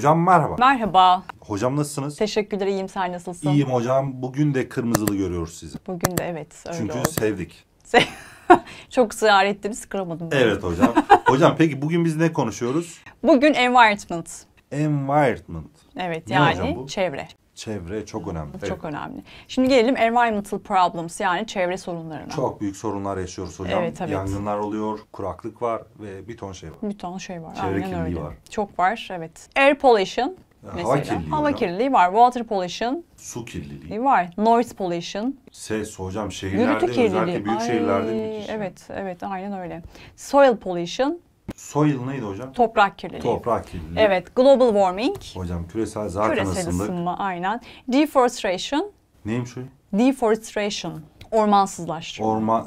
Hocam merhaba. Merhaba. Hocam nasılsınız? Teşekkürler iyiyim sen nasılsın? İyiyim hocam. Bugün de kırmızılı görüyoruz sizi. Bugün de evet öyle Çünkü oldu. sevdik. Se- Çok ısrar ettiniz kıramadım. Evet hocam. hocam peki bugün biz ne konuşuyoruz? Bugün environment. Environment. Evet ne yani çevre çevre çok önemli. Çok evet. önemli. Şimdi gelelim environmental problems yani çevre sorunlarına. Çok büyük sorunlar yaşıyoruz hocam. Evet, evet. Yangınlar oluyor, kuraklık var ve bir ton şey var. Bir ton şey var. Çevre Aynen kirliliği öyle. var. Çok var evet. Air pollution Mesela. Hava kirliliği, Hava kirliliği var. Water pollution. Su kirliliği. Var. Noise pollution. Ses hocam şehirlerde özellikle büyük Ay, şehirlerde. Evet evet aynen öyle. Soil pollution. Soil neydi hocam? Toprak kirliliği. Toprak kirliliği. Evet, global warming. Hocam küresel zaten küresel ısınmak. ısınma aynen. Deforestation. Neymiş o? Deforestation. Ormansızlaştırma. Orman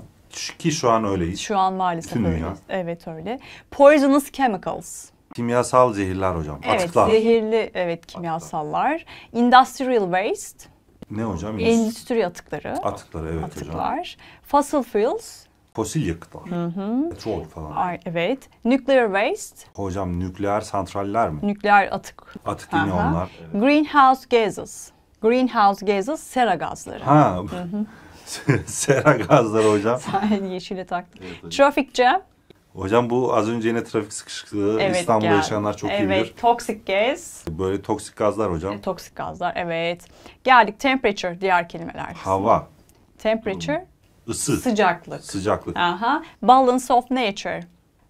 ki şu an öyleyiz. Şu an maalesef Bütün öyleyiz. Dünya. Evet öyle. Poisonous chemicals. Kimyasal zehirler hocam. Evet, Atıklar. zehirli evet kimyasallar. Atıklar. Industrial waste. Ne hocam? Endüstri atıkları. Atıkları evet Atıklar. hocam. Fossil fuels fosil yakıtlar. Hı hı. Petrol falan. Ay, evet. Nuclear waste. Hocam nükleer santraller mi? Nükleer atık. Atık yine onlar. Evet. Greenhouse gases. Greenhouse gases sera gazları. Ha. Hı hı. sera gazları hocam. Sen yeşile taktın. Evet, hocam. Traffic jam. Hocam bu az önce yine trafik sıkışıklığı evet, İstanbul'da yani. yaşayanlar çok evet, iyi bilir. Evet, toksik gaz. Böyle toksik gazlar hocam. E, toksik gazlar evet. Geldik temperature diğer kelimeler. Hava. Temperature, Isı. Sıcaklık. Sıcaklık. Aha. Balance of nature.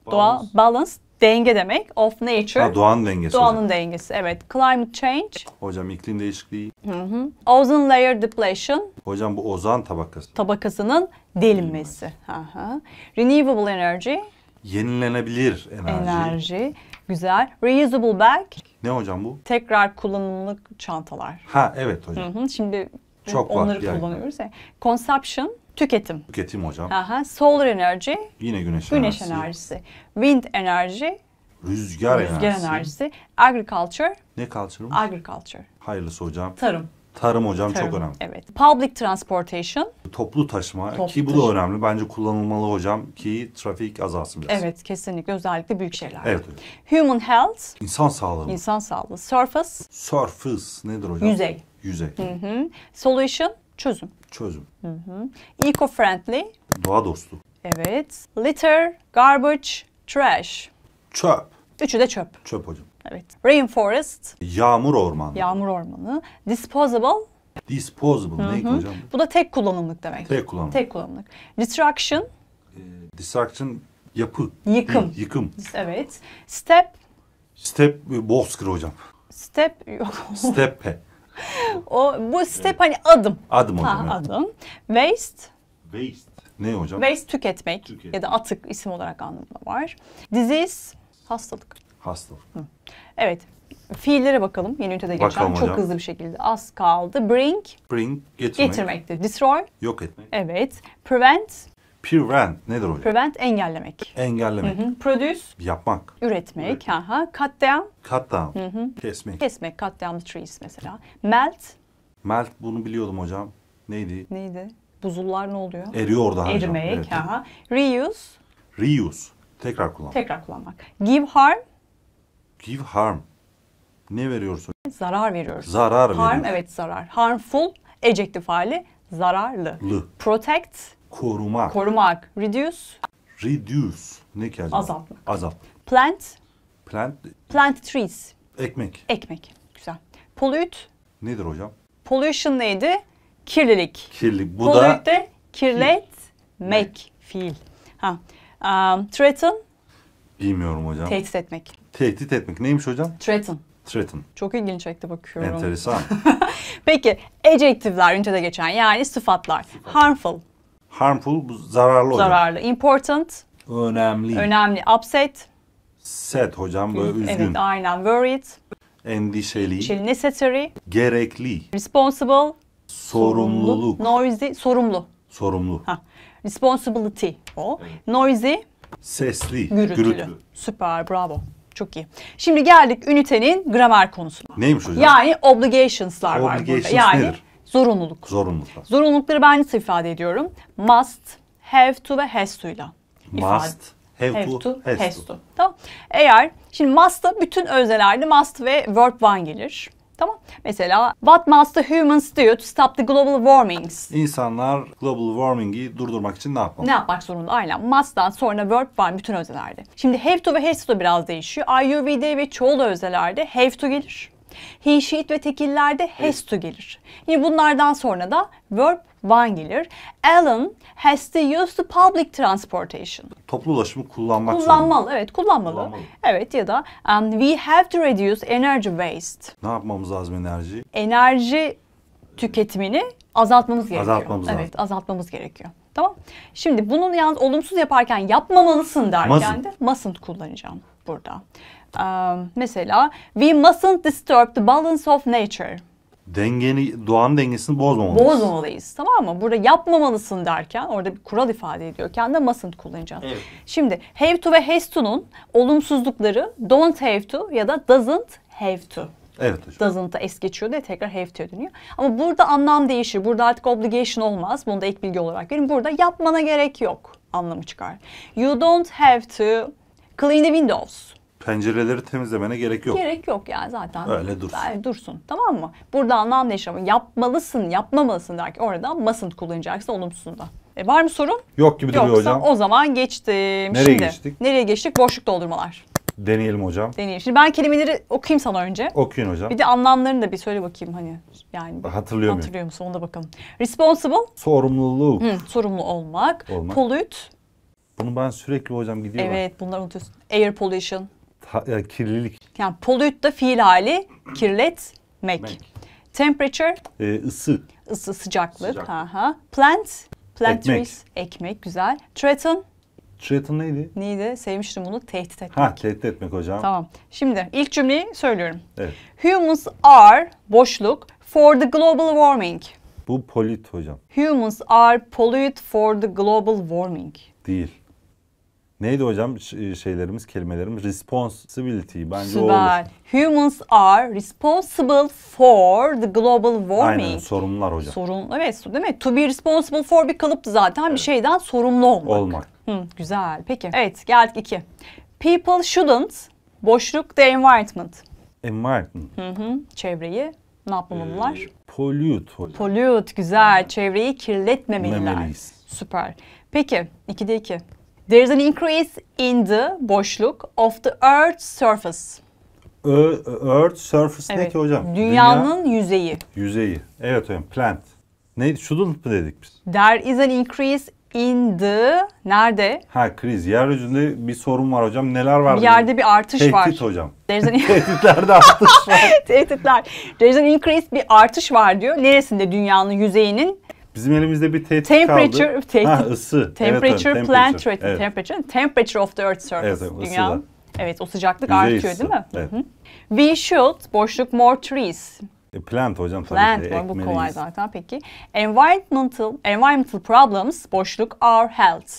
Balance. Doğa, balance denge demek. Of nature. Ha, doğanın dengesi. Doğanın hocam. dengesi. Evet. Climate change. Hocam iklim değişikliği. Hı hı. Ozone layer depletion. Hocam bu ozon tabakası. Tabakasının delinmesi. Aha. Renewable energy. Yenilenebilir enerji. Enerji. Güzel. Reusable bag. Ne hocam bu? Tekrar kullanımlık çantalar. Ha evet hocam. Hı hı. Şimdi çok onları kullanıyoruz. Yani. Consumption. Tüketim. Tüketim hocam. Aha, solar enerji. Yine güneş, güneş enerjisi. enerjisi. Wind enerji. Rüzgar, rüzgar enerjisi. enerjisi. Agriculture. Ne culture mı? Agriculture. Hayırlısı hocam. Tarım. Tarım hocam Tarım, çok önemli. Evet. Public transportation. Toplu taşıma Toplu ki bu taşıma. da önemli. Bence kullanılmalı hocam ki trafik azalsın biraz. Evet kesinlikle özellikle büyük şehirlerde. Evet, evet. Human health. İnsan sağlığı. İnsan sağlığı. Surface. Surface nedir hocam? Yüzey. Yüzey. Hı hı. Solution. Çözüm. Çözüm. Hı hı. Eco-friendly. Doğa dostu. Evet. Litter, garbage, trash. Çöp. Üçü de çöp. Çöp hocam. Evet. Rainforest. Yağmur ormanı. Yağmur ormanı. Disposable. Disposable ne hocam? Bu da tek kullanımlık demek. Tek kullanımlık. Tek kullanımlık. Destruction. E, ee, destruction yapı. Yıkım. Y- yıkım. Evet. Step. Step e, Bozkır hocam. Step yok. Steppe. o bu step hani adım. Adım hocam. Ha, evet. adım. Waste. Waste. Ne hocam? Waste tüketmek, tüketmek ya da atık isim olarak anlamda var. Disease hastalık. Hastalık. Hı. Evet. Fiillere bakalım. Yeni ünitede geçen bakalım çok hocam. hızlı bir şekilde. Az kaldı. Bring. Bring getirmek. Getirmektir. Destroy. Yok etmek. Evet. Prevent Prevent nedir hocam? Prevent engellemek. Engellemek. Hı hı. Produce. Yapmak. Üretmek. Evet. Aha. Cut down. Cut down. Hı hı. Kesmek. Kesmek. Cut down the trees mesela. Melt. Melt bunu biliyordum hocam. Neydi? Neydi? Buzullar ne oluyor? Eriyor orada. Erimek. Hocam. Evet. Aha. Reuse. Reuse. Tekrar kullanmak. Tekrar kullanmak. Give harm. Give harm. Ne veriyorsun? Zarar veriyoruz. Zarar harm, veriyoruz. Harm evet zarar. Harmful. Ejektif hali zararlı. Lı. Protect Korumak. Korumak. Reduce. Reduce. Ne ki acaba? Azaltmak. Azalt. Plant. Plant. Plant trees. Ekmek. Ekmek. Güzel. Pollute. Nedir hocam? Pollution neydi? Kirlilik. Kirlilik. Bu Pollute da... de kirletmek. Fiil. Ha. Um, threaten. Bilmiyorum hocam. Tehdit etmek. Tehdit etmek. Neymiş hocam? Threaten. Threaten. Çok ilginç çekti bakıyorum. Enteresan. Peki adjective'ler ünitede geçen yani sıfatlar. Sıfat. Harmful. Harmful zararlı hocam. Zararlı. Important. Önemli. Önemli. Upset. set hocam böyle üzgün. Evet aynen. Worried. Endişeli. Şey, necessary. Gerekli. Responsible. Sorumluluk. Noisy. Sorumlu. Sorumlu. Ha. Responsibility o. Noisy. Sesli. Gürültülü. gürültülü. Süper bravo. Çok iyi. Şimdi geldik ünitenin gramer konusuna. Neymiş hocam? Yani obligations'lar var burada. Yani nedir? Zorunluluk. Zorunluluklar. Zorunlulukları ben nasıl ifade ediyorum? Must, have to ve has to ile. Must, have, have to, has, has to. to. Tamam. Eğer şimdi must'ta bütün özelerde, must ve verb one gelir. Tamam. Mesela what must the humans do to stop the global warming? İnsanlar global warming'i durdurmak için ne yapmalı? Ne yapmak zorunda? Aynen. Must'tan sonra verb var bütün özelerde. Şimdi have to ve has to biraz değişiyor. IUV'de ve çoğul özelerde have to gelir. Hişit ve tekillerde has to gelir. Yine bunlardan sonra da verb one gelir. Alan has to use the public transportation. Toplu ulaşımı kullanmak Kullanmalı, zorunda. evet kullanmalı. kullanmalı. Evet ya da um, we have to reduce energy waste. Ne yapmamız lazım enerji? Enerji tüketimini azaltmamız gerekiyor. Azaltmamız lazım. Evet, azaltmamız gerekiyor. Tamam. Şimdi bunun yalnız olumsuz yaparken yapmamalısın derken mustn't. de mustn't kullanacağım burada. Um, mesela we mustn't disturb the balance of nature. Dengeni, doğan dengesini bozmamalıyız. Bozmamalıyız tamam mı? Burada yapmamalısın derken orada bir kural ifade ediyorken de mustn't kullanacağız. Evet. Şimdi have to ve has to'nun olumsuzlukları don't have to ya da doesn't have to. Evet hocam. Doesn't'a es geçiyor diye tekrar have to dönüyor. Ama burada anlam değişir. Burada artık obligation olmaz. Bunu da ek bilgi olarak verin. Burada yapmana gerek yok anlamı çıkar. You don't have to clean the windows. Pencereleri temizlemene gerek yok. Gerek yok yani zaten. Öyle dursun. Yani dursun tamam mı? Burada anlam değişir ama yapmalısın, yapmamalısın derken orada mustn't kullanacaksın olumsuzunda. E var mı sorun? Yok gibi Yoksa duruyor hocam. o zaman geçtim. Nereye Şimdi, geçtik? Nereye geçtik? Boşluk doldurmalar. Deneyelim hocam. Deneyelim. Şimdi ben kelimeleri okuyayım sana önce. Okuyun hocam. Bir de anlamlarını da bir söyle bakayım hani. Yani hatırlıyor muyum? Hatırlıyor musun? Ona bakalım. Responsible. Sorumluluk. Hı, sorumlu olmak. olmak. Pollute. Bunu ben sürekli hocam gidiyor. Evet bunları unutuyorsun. Air pollution. Ta, yani e, kirlilik. Yani pollute da fiil hali kirletmek. Mek. Temperature. Ee, ısı. Isı sıcaklık. Sıcak. Aha. Plant. Plant ekmek. trees. Ekmek güzel. Threaten. Threaten neydi? Neydi? Sevmiştim bunu. Tehdit etmek. Ha tehdit etmek hocam. Tamam. Şimdi ilk cümleyi söylüyorum. Evet. Humans are boşluk for the global warming. Bu polit hocam. Humans are polluted for the global warming. Değil. Neydi hocam e, şeylerimiz, kelimelerimiz? Responsibility. Bence Süper. o olur. Humans are responsible for the global warming. Aynen sorumlular hocam. Sorumlu, evet değil mi? To be responsible for bir kalıptı zaten evet. bir şeyden sorumlu olmak. Olmak. Hı, güzel. Peki. Evet geldik iki. People shouldn't. Boşluk the environment. Environment. Hı hı. Çevreyi ne yapmamalılar? Ee, pollute. Hocam. Pollute güzel. Çevreyi kirletmemeliler. Memeliyiz. Süper. Peki 2'de 2. There is an increase in the boşluk of the earth's surface. Earth surface evet. ne ki hocam? Dünyanın Dünya, yüzeyi. Yüzeyi. Evet hocam. Plant. Neydi? Shouldn't mı dedik biz? There is an increase in the nerede? Ha kriz. Yeryüzünde bir sorun var hocam. Neler var? Bir yerde bir artış Tehdit var. Tehdit hocam. Tehditlerde artış var. Tehditler. There's an increase bir artış var diyor. Neresinde dünyanın yüzeyinin? Bizim elimizde bir tehdit temperature, kaldı. Te- ha ısı. Temperature, evet, plant temperature. Evet. temperature. Temperature of the earth surface. Evet, Dünya. Evet o sıcaklık Yüzey artıyor ısı. değil mi? Evet. Hı -hı. We should boşluk more trees. E, plant hocam tabii Plant ki. var bu kolay zaten peki. Environmental, environmental problems, boşluk, our health.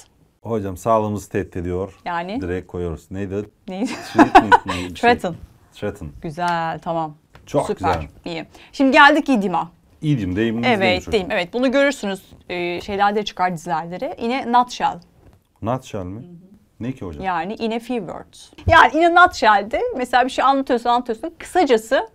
Hocam sağlığımızı tehdit ediyor. Yani? Direkt koyuyoruz. Neydi? Neydi? Threaten. Şey. Threaten. Threaten. Güzel tamam. Çok Süper. güzel. İyi. Şimdi geldik İdima. İdim deyim. Evet deyim. Evet bunu görürsünüz e, şeylerde çıkar dizilerde. Yine nutshell. Nutshell mi? Hı hı. Ne ki hocam? Yani in a few words. Yani in a nutshell'de mesela bir şey anlatıyorsun anlatıyorsun. Kısacası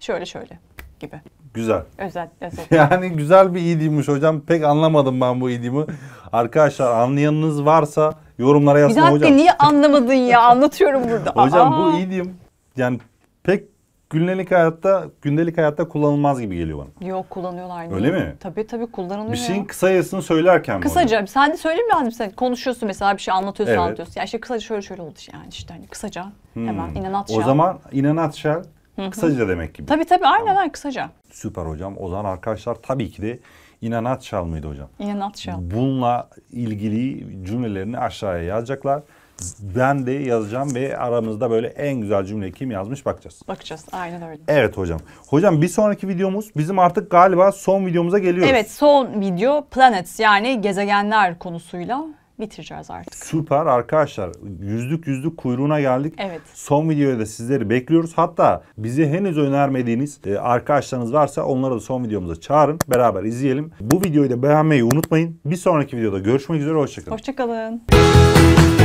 şöyle şöyle gibi. Güzel. Özel, özel. Yani güzel bir iyiliğimmiş hocam. Pek anlamadım ben bu iyiliğimi. Arkadaşlar anlayanınız varsa yorumlara yazın hocam. Bir dakika hocam. niye anlamadın ya? Anlatıyorum burada. hocam Aa. bu iyiliğim yani pek gündelik hayatta gündelik hayatta kullanılmaz gibi geliyor bana. Yok kullanıyorlar. Öyle mi? mi? Tabii tabii kullanılıyor. Bir şeyin kısa söylerken Kısaca hocam? sen de söyleyeyim mi lazım sen konuşuyorsun mesela bir şey anlatıyorsun evet. anlatıyorsun. Ya işte kısaca şöyle şöyle oldu yani işte hani kısaca hmm. hemen inanat O zaman inanat şal Kısaca demek gibi. Tabii tabii aynen tamam. kısaca. Süper hocam. O zaman arkadaşlar tabii ki de inanat şal mıydı hocam? İnanat şal. Bununla ilgili cümlelerini aşağıya yazacaklar. Ben de yazacağım ve aramızda böyle en güzel cümle kim yazmış bakacağız. Bakacağız aynen öyle. Evet hocam. Hocam bir sonraki videomuz bizim artık galiba son videomuza geliyoruz. Evet son video planets yani gezegenler konusuyla bitireceğiz artık. Süper arkadaşlar. Yüzlük yüzlük kuyruğuna geldik. Evet. Son videoya da sizleri bekliyoruz. Hatta bizi henüz önermediğiniz e, arkadaşlarınız varsa onları da son videomuza çağırın. Beraber izleyelim. Bu videoyu da beğenmeyi unutmayın. Bir sonraki videoda görüşmek üzere. Hoşçakalın. Hoşçakalın.